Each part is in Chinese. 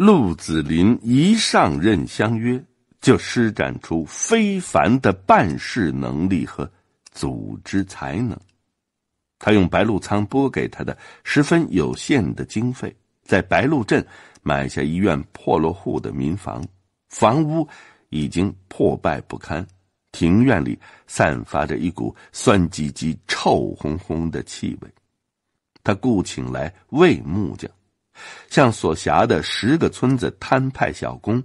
陆子霖一上任相约，就施展出非凡的办事能力和组织才能。他用白鹿仓拨给他的十分有限的经费，在白鹿镇买下一院破落户的民房，房屋已经破败不堪，庭院里散发着一股酸唧唧、臭烘烘的气味。他雇请来魏木匠。向所辖的十个村子摊派小工，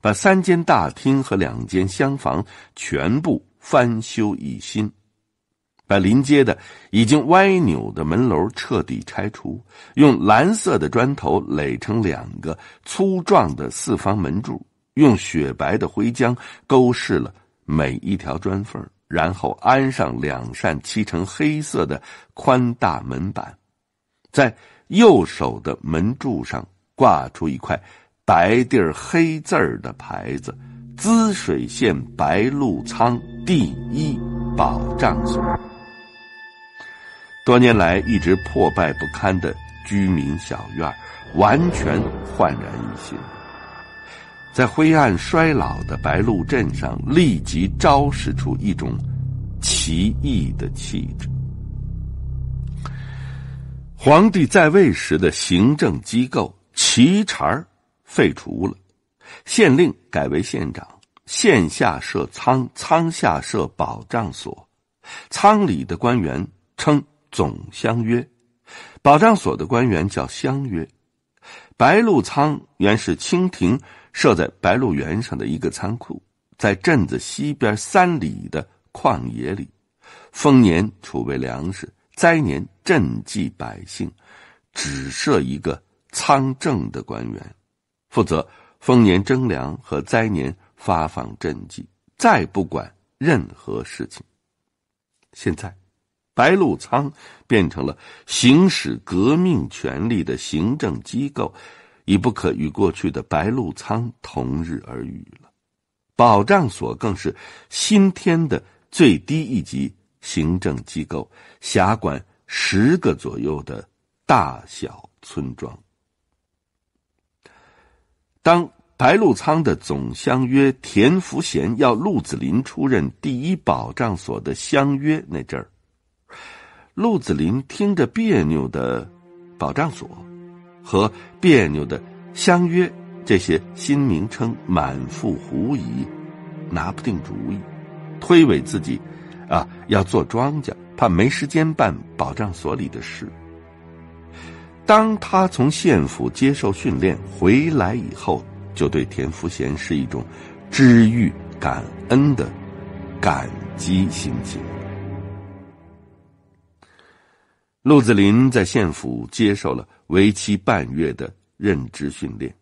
把三间大厅和两间厢房全部翻修一新，把临街的已经歪扭的门楼彻底拆除，用蓝色的砖头垒成两个粗壮的四方门柱，用雪白的灰浆勾饰了每一条砖缝，然后安上两扇漆成黑色的宽大门板，在。右手的门柱上挂出一块白底儿黑字儿的牌子：“滋水县白鹿仓第一保障所。”多年来一直破败不堪的居民小院，完全焕然一新，在灰暗衰老的白鹿镇上，立即昭示出一种奇异的气质。皇帝在位时的行政机构旗茬儿废除了，县令改为县长，县下设仓，仓下设保障所，仓里的官员称总相约，保障所的官员叫相约。白鹿仓原是清廷设在白鹿原上的一个仓库，在镇子西边三里的旷野里，丰年储备粮食。灾年赈济百姓，只设一个仓政的官员，负责丰年征粮和灾年发放赈济，再不管任何事情。现在，白鹿仓变成了行使革命权力的行政机构，已不可与过去的白鹿仓同日而语了。保障所更是新添的最低一级。行政机构辖管十个左右的大小村庄。当白鹿仓的总乡约田福贤要鹿子霖出任第一保障所的乡约那阵儿，鹿子霖听着别扭的保障所和别扭的乡约这些新名称，满腹狐疑，拿不定主意，推诿自己。啊，要做庄稼，怕没时间办保障所里的事。当他从县府接受训练回来以后，就对田福贤是一种知遇感恩的感激心情。陆子霖在县府接受了为期半月的认知训练，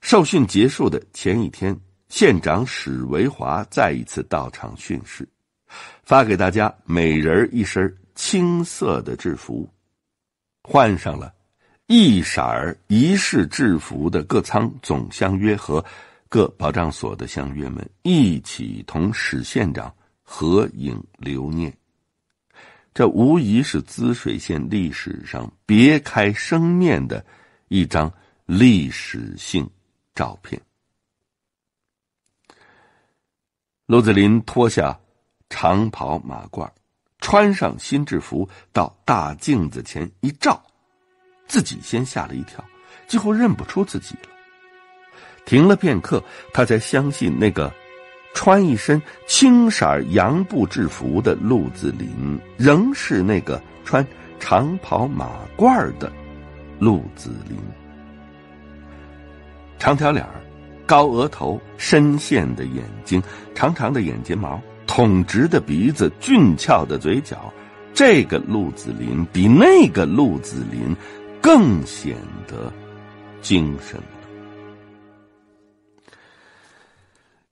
受训结束的前一天，县长史维华再一次到场训示。发给大家每人一身青色的制服，换上了，一色儿一式制服的各仓总相约和各保障所的相约们一起同史县长合影留念。这无疑是滋水县历史上别开生面的一张历史性照片。罗子霖脱下。长袍马褂，穿上新制服，到大镜子前一照，自己先吓了一跳，几乎认不出自己了。停了片刻，他才相信那个穿一身青色洋布制服的陆子霖，仍是那个穿长袍马褂的陆子霖。长条脸高额头，深陷的眼睛，长长的眼睫毛。挺直的鼻子，俊俏的嘴角，这个鹿子霖比那个鹿子霖更显得精神了。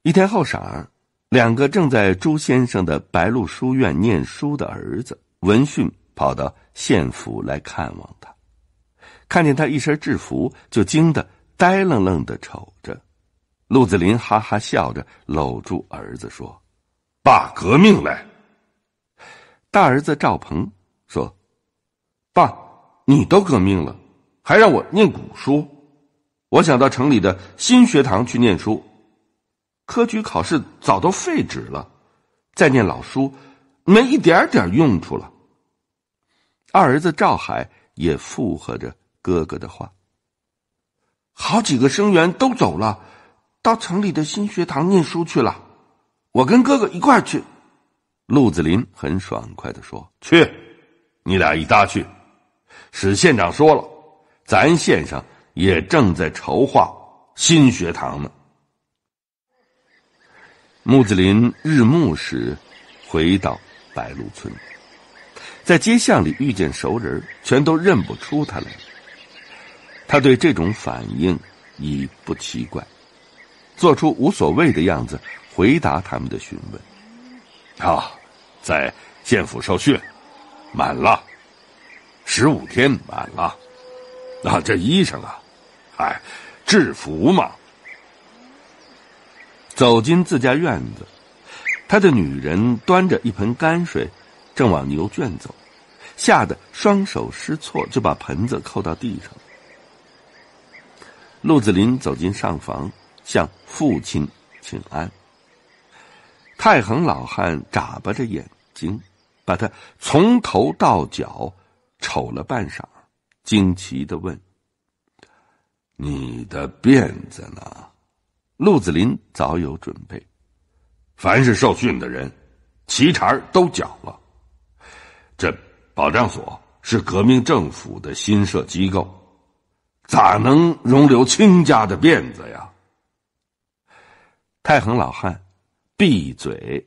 一天后晌两个正在朱先生的白鹿书院念书的儿子闻讯跑到县府来看望他，看见他一身制服，就惊得呆愣愣的瞅着。鹿子霖哈哈笑着搂住儿子说。爸，革命来！大儿子赵鹏说：“爸，你都革命了，还让我念古书？我想到城里的新学堂去念书。科举考试早都废止了，再念老书，没一点点用处了。”二儿子赵海也附和着哥哥的话：“好几个生员都走了，到城里的新学堂念书去了。”我跟哥哥一块儿去，陆子霖很爽快地说：“去，你俩一搭去。”史县长说了，咱县上也正在筹划新学堂呢。穆子林日暮时回到白鹿村，在街巷里遇见熟人，全都认不出他来他对这种反应已不奇怪。做出无所谓的样子，回答他们的询问。啊，在县府受训，满了十五天，满了。啊，这衣裳啊，哎，制服嘛。走进自家院子，他的女人端着一盆泔水，正往牛圈走，吓得双手失措，就把盆子扣到地上。鹿子霖走进上房。向父亲请安。太恒老汉眨巴着眼睛，把他从头到脚瞅了半晌，惊奇的问：“你的辫子呢？”陆子霖早有准备，凡是受训的人，齐茬儿都缴了。这保障所是革命政府的新设机构，咋能容留亲家的辫子呀？太恒老汉闭嘴，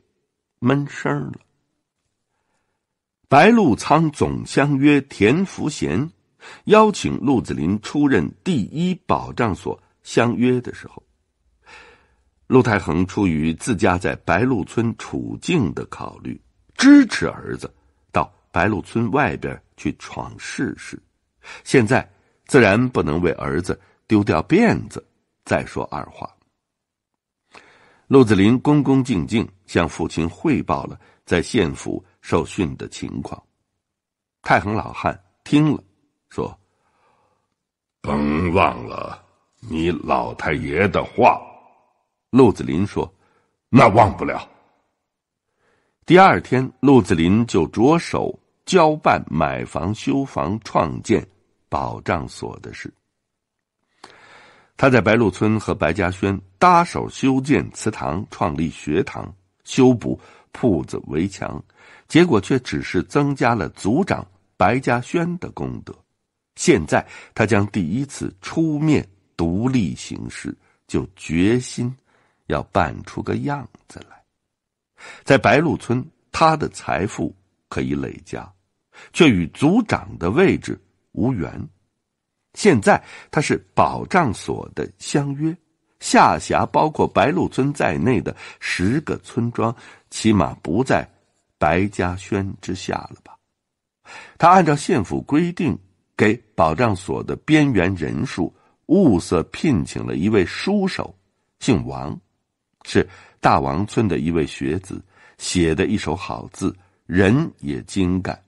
闷声了。白鹿仓总相约田福贤邀请鹿子霖出任第一保障所，相约的时候，陆太恒出于自家在白鹿村处境的考虑，支持儿子到白鹿村外边去闯试试。现在自然不能为儿子丢掉辫子，再说二话。陆子霖恭恭敬敬向父亲汇报了在县府受训的情况，太行老汉听了，说：“甭忘了你老太爷的话。”陆子霖说：“那忘不了。”第二天，陆子霖就着手交办买房、修房、创建保障所的事。他在白鹿村和白嘉轩。搭手修建祠堂、创立学堂、修补铺子围墙，结果却只是增加了族长白嘉轩的功德。现在他将第一次出面独立行事，就决心要办出个样子来。在白鹿村，他的财富可以累加，却与族长的位置无缘。现在他是保障所的相约。下辖包括白鹿村在内的十个村庄，起码不在白家轩之下了吧？他按照县府规定，给保障所的边缘人数物色聘请了一位书手，姓王，是大王村的一位学子，写的一手好字，人也精干。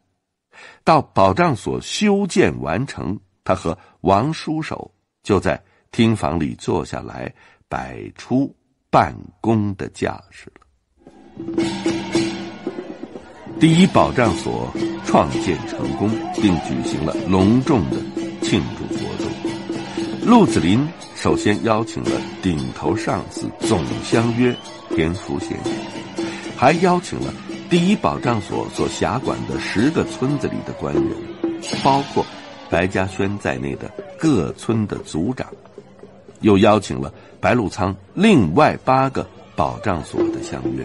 到保障所修建完成，他和王书手就在。厅房里坐下来，摆出办公的架势了。第一保障所创建成功，并举行了隆重的庆祝活动。鹿子霖首先邀请了顶头上司总相约田福贤，还邀请了第一保障所所辖管的十个村子里的官员，包括白嘉轩在内的各村的组长。又邀请了白鹿仓另外八个保障所的相约，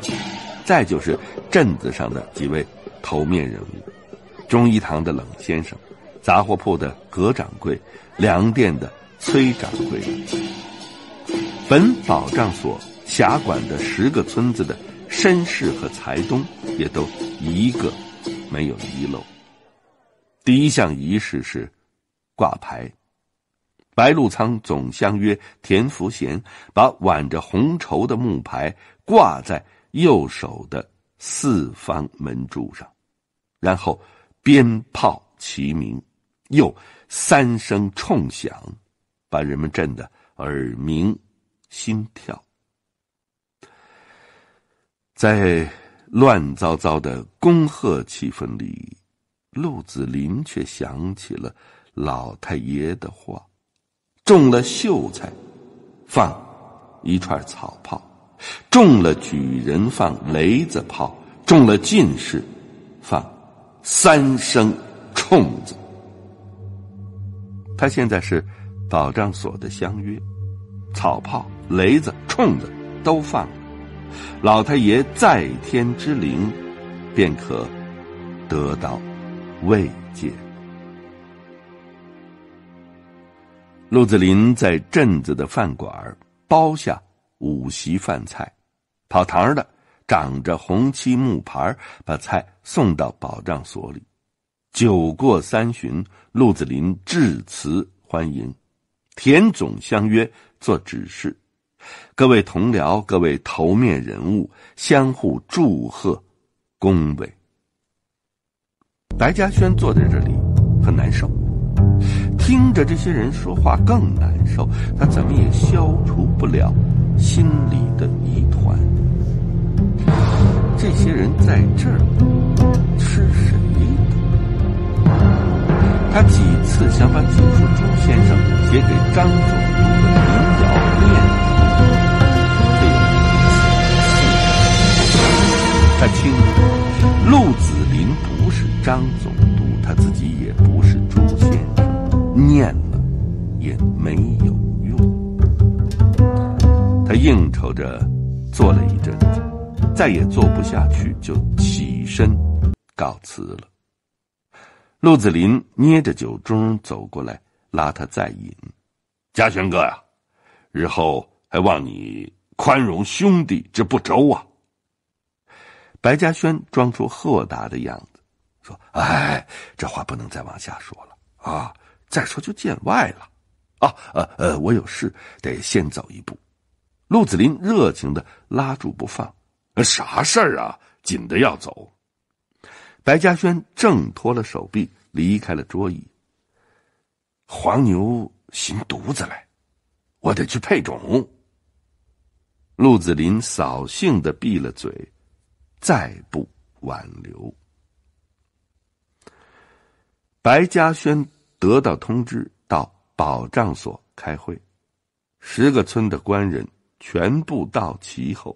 再就是镇子上的几位头面人物，中医堂的冷先生，杂货铺的葛掌柜，粮店的崔掌柜。本保障所辖管的十个村子的绅士和财东，也都一个没有遗漏。第一项仪式是挂牌。白鹿仓总相约，田福贤把挽着红绸的木牌挂在右手的四方门柱上，然后鞭炮齐鸣，又三声冲响，把人们震得耳鸣心跳。在乱糟糟的恭贺气氛里，鹿子霖却想起了老太爷的话。中了秀才，放一串草炮；中了举人，放雷子炮；中了进士，放三声冲子。他现在是保障所的相约，草炮、雷子、冲子都放了。老太爷在天之灵，便可得到慰藉。陆子霖在镇子的饭馆包下五席饭菜，跑堂的长着红漆木牌，把菜送到保障所里。酒过三巡，陆子霖致辞欢迎，田总相约做指示。各位同僚，各位头面人物相互祝贺恭维。白嘉轩坐在这里很难受。听着这些人说话更难受，他怎么也消除不了心里的疑团。这些人在这儿吃谁的？他几次想把几夫朱先生写给张总督的民谣念出来，却他清楚，陆子霖不是张总督，他自己也不是朱先。念了也没有用。他应酬着坐了一阵，子，再也坐不下去，就起身告辞了。陆子霖捏着酒盅走过来，拉他再饮。嘉轩哥呀，日后还望你宽容兄弟之不周啊。白嘉轩装出豁达的样子，说：“哎，这话不能再往下说了啊。”再说就见外了，啊呃呃，我有事得先走一步。陆子霖热情的拉住不放，啥事儿啊？紧的要走。白嘉轩挣脱了手臂，离开了桌椅。黄牛寻犊子来，我得去配种。陆子霖扫兴的闭了嘴，再不挽留。白嘉轩。得到通知，到保障所开会。十个村的官人全部到齐后，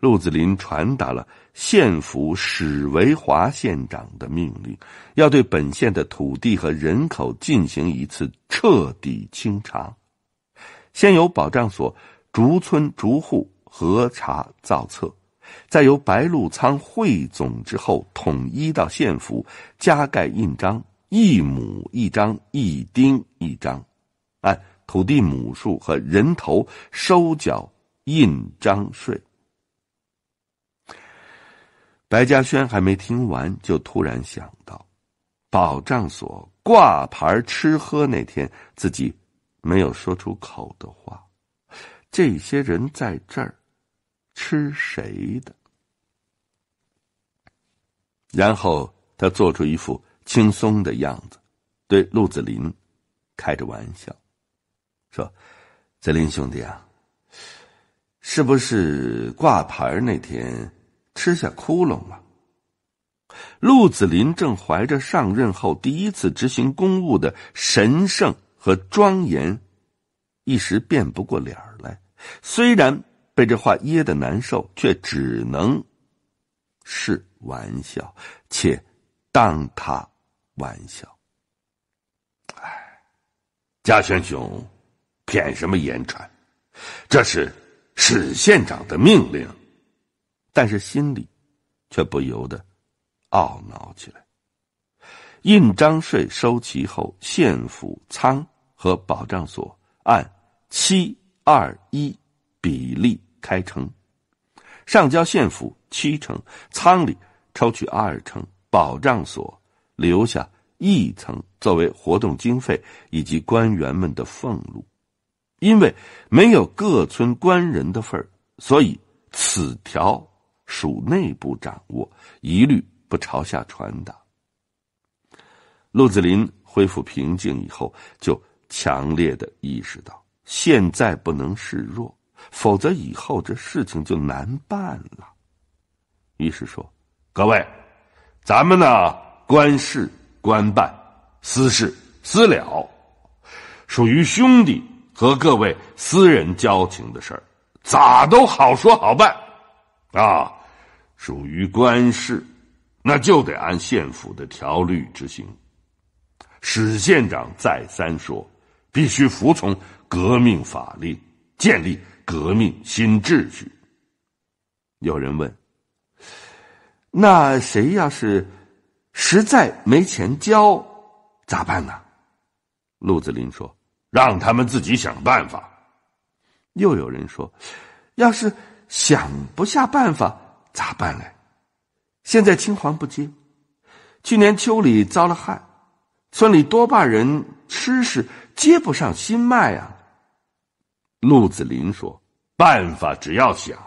陆子霖传达了县府史维华县长的命令：要对本县的土地和人口进行一次彻底清查。先由保障所逐村逐户核查造册，再由白鹿仓汇总之后，统一到县府加盖印章。一亩一张，一丁一张，按土地亩数和人头收缴印章税。白嘉轩还没听完，就突然想到，保障所挂牌吃喝那天，自己没有说出口的话。这些人在这儿，吃谁的？然后他做出一副。轻松的样子，对陆子霖开着玩笑，说：“子林兄弟啊，是不是挂牌那天吃下窟窿了？”陆子霖正怀着上任后第一次执行公务的神圣和庄严，一时变不过脸儿来。虽然被这话噎得难受，却只能是玩笑，且当他。玩笑，哎，嘉轩兄，骗什么言传？这是史县长的命令，但是心里却不由得懊恼起来。印章税收齐后，县府仓和保障所按七二一比例开成，上交县府七成，仓里抽取二成，保障所。留下一层作为活动经费以及官员们的俸禄，因为没有各村官人的份儿，所以此条属内部掌握，一律不朝下传达。陆子霖恢复平静以后，就强烈的意识到现在不能示弱，否则以后这事情就难办了。于是说：“各位，咱们呢？”官事官办，私事私了，属于兄弟和各位私人交情的事儿，咋都好说好办，啊，属于官事，那就得按县府的条律执行。史县长再三说，必须服从革命法令，建立革命新秩序。有人问，那谁要是？实在没钱交，咋办呢？陆子霖说：“让他们自己想办法。”又有人说：“要是想不下办法，咋办嘞？现在青黄不接，去年秋里遭了旱，村里多半人吃是接不上新麦啊。陆子霖说：“办法只要想，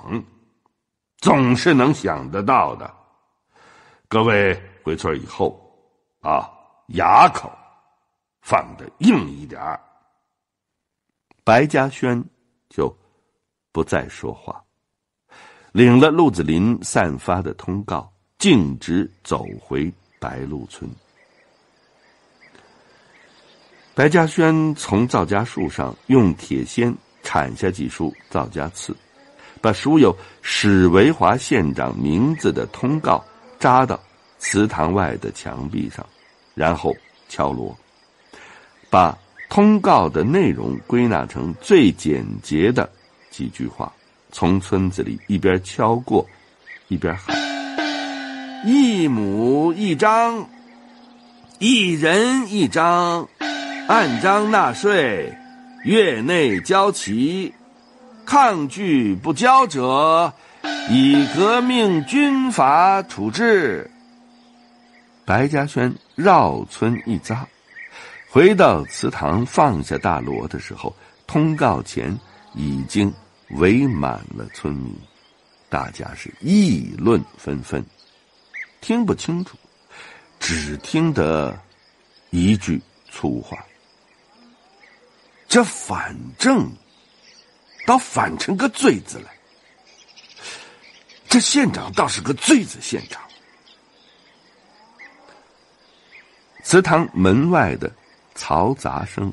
总是能想得到的。”各位。回村以后，啊，牙口放的硬一点儿。白嘉轩就不再说话，领了鹿子霖散发的通告，径直走回白鹿村。白嘉轩从皂荚树上用铁锨铲下几束皂荚刺，把署有史维华县长名字的通告扎到。祠堂外的墙壁上，然后敲锣，把通告的内容归纳成最简洁的几句话，从村子里一边敲过，一边喊：“一亩一张，一人一张，按章纳税，月内交齐。抗拒不交者，以革命军法处置。”白嘉轩绕村一匝，回到祠堂放下大锣的时候，通告前已经围满了村民，大家是议论纷纷，听不清楚，只听得一句粗话：“这反正倒反成个罪字了，这县长倒是个罪子县长。”祠堂门外的嘈杂声，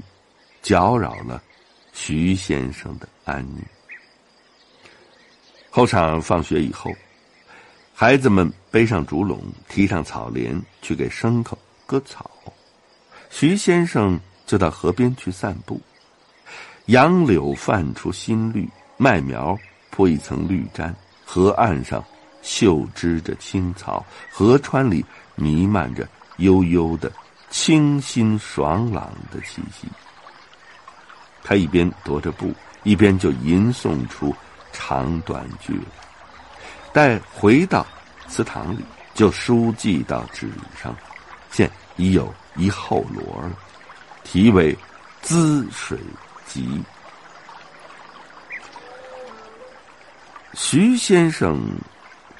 搅扰了徐先生的安宁。后场放学以后，孩子们背上竹笼，提上草帘去给牲口割草，徐先生就到河边去散步。杨柳泛出新绿，麦苗铺一层绿毡，河岸上绣织着青草，河川里弥漫着悠悠的。清新爽朗的气息。他一边踱着步，一边就吟诵出长短句。待回到祠堂里，就书寄到纸上，现已有一罗摞，题为《滋水集》。徐先生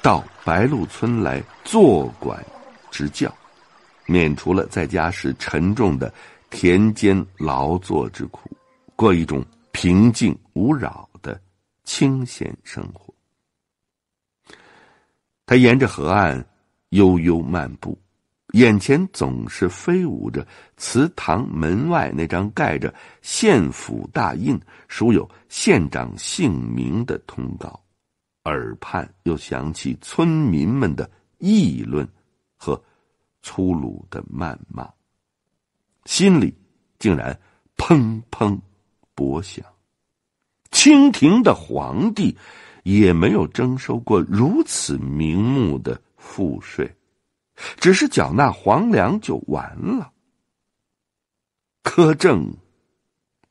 到白鹿村来坐馆执教。免除了在家时沉重的田间劳作之苦，过一种平静无扰的清闲生活。他沿着河岸悠悠漫步，眼前总是飞舞着祠堂门外那张盖着县府大印、署有县长姓名的通告，耳畔又响起村民们的议论和。粗鲁的谩骂，心里竟然砰砰拨响。清廷的皇帝也没有征收过如此明目的赋税，只是缴纳皇粮就完了。苛政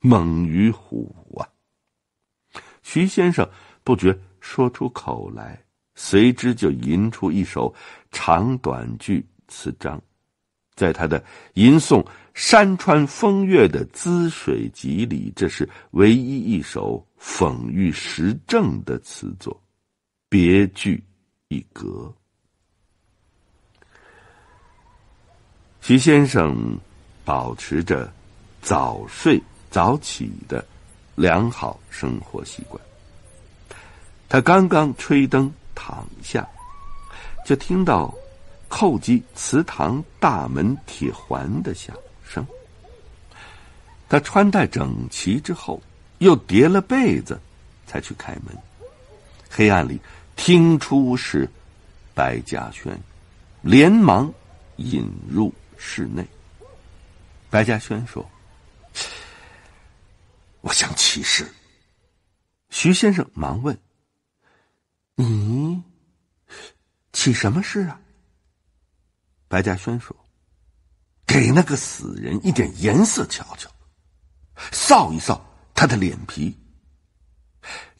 猛于虎啊！徐先生不觉说出口来，随之就吟出一首长短句。词章，在他的吟诵山川风月的《滋水集》里，这是唯一一首讽喻时政的词作，别具一格。徐先生保持着早睡早起的良好生活习惯，他刚刚吹灯躺下，就听到。叩击祠堂大门铁环的响声，他穿戴整齐之后，又叠了被子，才去开门。黑暗里听出是白嘉轩，连忙引入室内。白嘉轩说：“我想起事。”徐先生忙问：“你起什么事啊？”白嘉轩说：“给那个死人一点颜色瞧瞧，扫一扫他的脸皮。”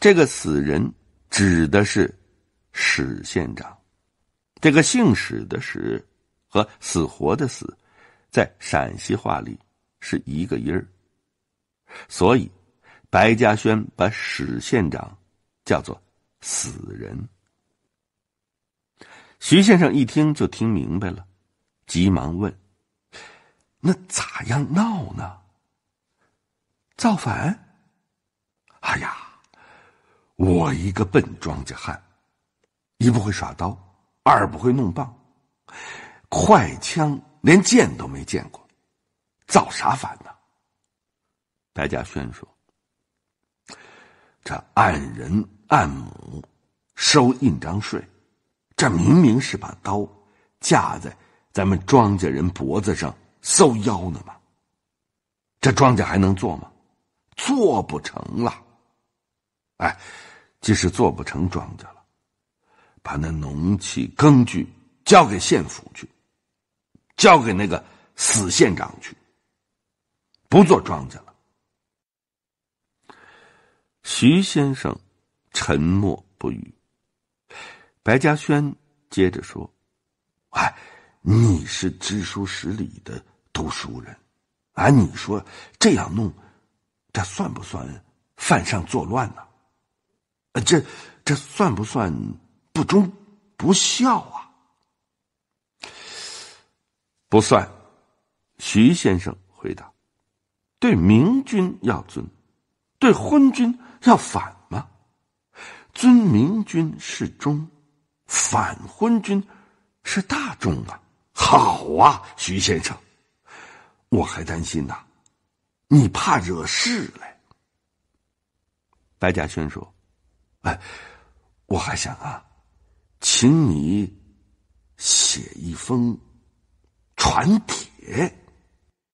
这个死人指的是史县长，这个姓史的“史”和死活的“死”，在陕西话里是一个音儿。所以，白嘉轩把史县长叫做死人。徐先生一听就听明白了。急忙问：“那咋样闹呢？造反？哎呀，我一个笨庄稼汉，一不会耍刀，二不会弄棒，快枪连见都没见过，造啥反呢？”白嘉轩说：“这按人按亩收印章税，这明明是把刀架在。”咱们庄稼人脖子上搜腰呢吗？这庄稼还能做吗？做不成了。哎，即使做不成庄稼了，把那农器耕具交给县府去，交给那个死县长去。不做庄稼了。徐先生沉默不语。白嘉轩接着说：“哎。”你是知书识礼的读书人，啊！你说这样弄，这算不算犯上作乱呢？呃，这这算不算不忠不孝啊？不算，徐先生回答：“对明君要尊，对昏君要反吗？尊明君是忠，反昏君是大忠啊。”好啊，徐先生，我还担心呢，你怕惹事来。白嘉轩说：“哎，我还想啊，请你写一封传帖。”